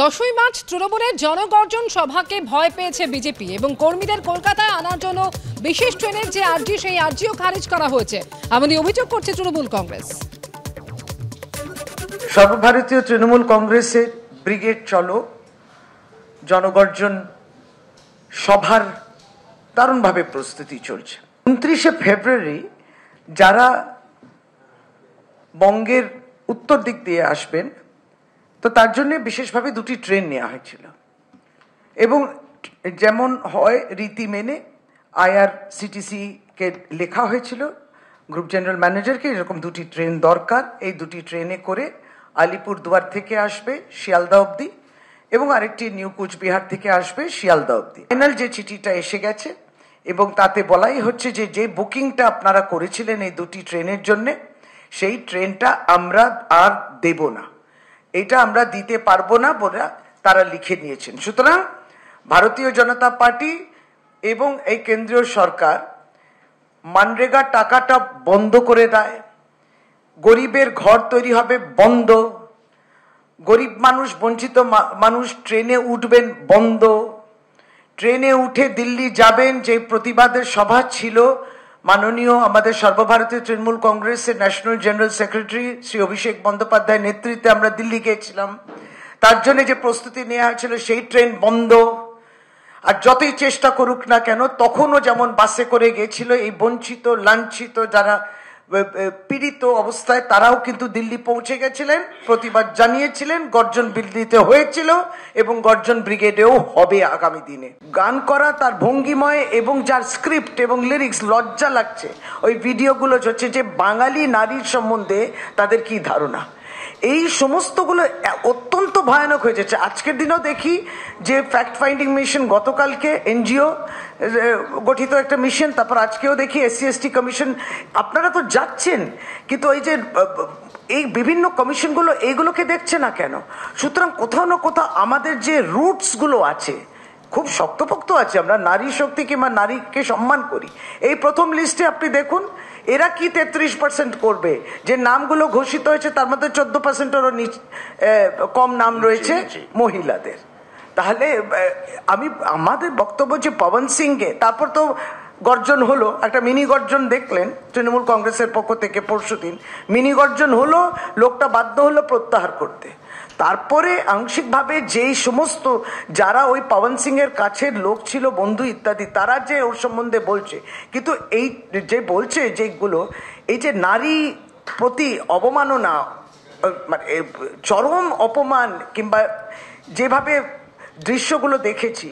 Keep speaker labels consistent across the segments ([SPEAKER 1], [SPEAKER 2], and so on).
[SPEAKER 1] দশই মার্চ তৃণমূলের জনগর্জন সভাকে ভয় পেয়েছে বিজেপি এবং কর্মীদের কলকাতায় আনার জন্য বিশেষ ট্রেনের যে আর্জি সেই আর্জিও খারিজ করা হয়েছে এমনই অভিযোগ করছে তৃণমূল কংগ্রেস সর্বভারতীয় তৃণমূল কংগ্রেসের ব্রিগেড চলো জনগর্জন সভার দারুণভাবে প্রস্তুতি চলছে উনত্রিশে ফেব্রুয়ারি যারা বঙ্গের উত্তর দিক দিয়ে আসবেন তো তার জন্য বিশেষভাবে দুটি ট্রেন নেওয়া হয়েছিল এবং যেমন হয় রীতি মেনে আইআরসিটিসিকে লেখা হয়েছিল গ্রুপ জেনারেল ম্যানেজারকে এরকম দুটি ট্রেন দরকার এই দুটি ট্রেনে করে আলিপুর দুয়ার থেকে আসবে শিয়ালদা অবধি এবং আরেকটি নিউ কুচবিহার থেকে আসবে শিয়ালদা অবধি ফাইনাল যে চিঠিটা এসে গেছে এবং তাতে বলাই হচ্ছে যে যে বুকিংটা আপনারা করেছিলেন এই দুটি ট্রেনের জন্য সেই ট্রেনটা আমরা আর দেব না এটা আমরা দিতে পারবো না বলে তারা লিখে নিয়েছেন সুতরাং ভারতীয় জনতা পার্টি এবং এই কেন্দ্রীয় সরকার মানরেগা টাকাটা বন্ধ করে দেয় গরিবের ঘর তৈরি হবে বন্ধ গরিব মানুষ বঞ্চিত মানুষ ট্রেনে উঠবেন বন্ধ ট্রেনে উঠে দিল্লি যাবেন যে প্রতিবাদের সভা ছিল মাননীয় আমাদের সর্বভারতীয় তৃণমূল কংগ্রেসের national general secretary Shri Abhishek বন্দ্যোপাধ্যায়ের নেতৃত্বে আমরা দিল্লি গিয়েছিলাম তার জন্য যে প্রস্তুতি নেওয়া হয়েছিল সেই ট্রেন বন্ধ আর যতই চেষ্টা করুক না কেন তখনও যেমন বাসে করে গেছিল এই বঞ্চিত লাঞ্ছিত যারা পীড়িত অবস্থায় তারাও কিন্তু দিল্লি পৌঁছে গেছিলেন প্রতিবাদ জানিয়েছিলেন গর্জন দিল্লিতে হয়েছিল এবং গর্জন ব্রিগেডেও হবে আগামী দিনে গান করা তার ভঙ্গিময় এবং যার স্ক্রিপ্ট এবং লিরিক্স লজ্জা লাগছে ওই ভিডিওগুলো হচ্ছে যে বাঙালি নারীর সম্বন্ধে তাদের কি ধারণা এই সমস্তগুলো অত্যন্ত ভয়ানক হয়ে যাচ্ছে আজকের দিনেও দেখি যে ফ্যাক্ট ফাইন্ডিং মিশন গতকালকে এনজিও গঠিত একটা মিশন তারপর আজকেও দেখি এসসি এসটি কমিশন আপনারা তো যাচ্ছেন কিন্তু এই যে এই বিভিন্ন কমিশনগুলো এইগুলোকে দেখছে না কেন সুতরাং কোথাও না কোথাও আমাদের যে রুটসগুলো আছে খুব শক্তপোক্ত আছে আমরা নারী শক্তি কিংবা নারীকে সম্মান করি এই প্রথম লিস্টে আপনি দেখুন এরা কি তেত্রিশ পার্সেন্ট করবে যে নামগুলো ঘোষিত হয়েছে তার মধ্যে চোদ্দ পার্সেন্টেরও কম নাম রয়েছে মহিলাদের তাহলে আমি আমাদের বক্তব্য যে পবন সিংকে তারপর তো গর্জন হলো একটা মিনি গর্জন দেখলেন তৃণমূল কংগ্রেসের পক্ষ থেকে পরশু দিন মিনি গর্জন হলো লোকটা বাধ্য হলো প্রত্যাহার করতে তারপরে আংশিকভাবে যেই সমস্ত যারা ওই পবন সিংয়ের কাছের লোক ছিল বন্ধু ইত্যাদি তারা যে ওর সম্বন্ধে বলছে কিন্তু এই যে বলছে যেগুলো এই যে নারী প্রতি অবমাননা মানে চরম অপমান কিংবা যেভাবে দৃশ্যগুলো দেখেছি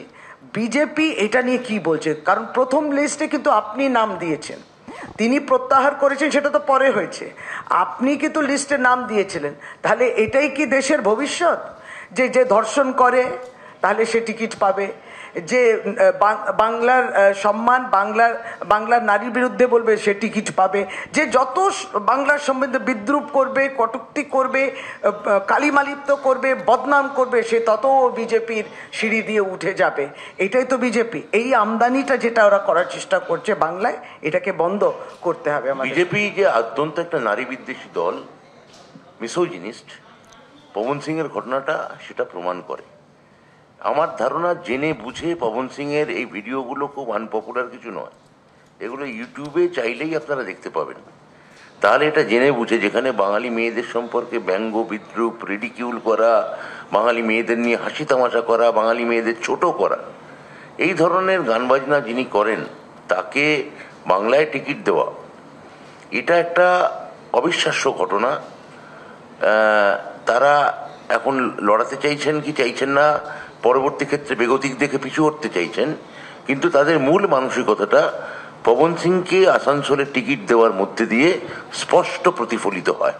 [SPEAKER 1] বিজেপি এটা নিয়ে কি বলছে কারণ প্রথম লিস্টে কিন্তু আপনি নাম দিয়েছেন তিনি প্রত্যাহার করেছেন সেটা তো পরে হয়েছে আপনি কিন্তু লিস্টে নাম দিয়েছিলেন তাহলে এটাই কি দেশের ভবিষ্যৎ যে যে ধর্ষণ করে তাহলে সে টিকিট পাবে যে বাংলার সম্মান বাংলার বাংলার নারীর বিরুদ্ধে বলবে সেটি কিছু পাবে যে যত বাংলার সম্বন্ধে বিদ্রুপ করবে কটুক্তি করবে কালিমালিপ্ত করবে বদনাম করবে সে তত বিজেপির সিঁড়ি দিয়ে উঠে যাবে এটাই তো বিজেপি এই আমদানিটা যেটা ওরা করার চেষ্টা করছে বাংলায় এটাকে বন্ধ করতে হবে বিজেপি
[SPEAKER 2] যে অত্যন্ত একটা নারী বিদ্বেষী দল মিসোজিনিস্ট পবন সিংয়ের ঘটনাটা সেটা প্রমাণ করে আমার ধারণা জেনে বুঝে পবন সিংয়ের এই ভিডিওগুলো খুব আনপপুলার কিছু নয় এগুলো ইউটিউবে চাইলেই আপনারা দেখতে পাবেন তাহলে এটা জেনে বুঝে যেখানে বাঙালি মেয়েদের সম্পর্কে ব্যঙ্গ বিদ্রুপ রিডিকিউল করা বাঙালি মেয়েদের নিয়ে হাসি তামাশা করা বাঙালি মেয়েদের ছোট করা এই ধরনের গান বাজনা যিনি করেন তাকে বাংলায় টিকিট দেওয়া এটা একটা অবিশ্বাস্য ঘটনা তারা এখন লড়াতে চাইছেন কি চাইছেন না পরবর্তী ক্ষেত্রে বেগতিক দেখে পিছু হতে চাইছেন কিন্তু তাদের মূল মানসিকতাটা পবন সিংকে আসানসোলে টিকিট দেওয়ার মধ্যে দিয়ে স্পষ্ট প্রতিফলিত হয়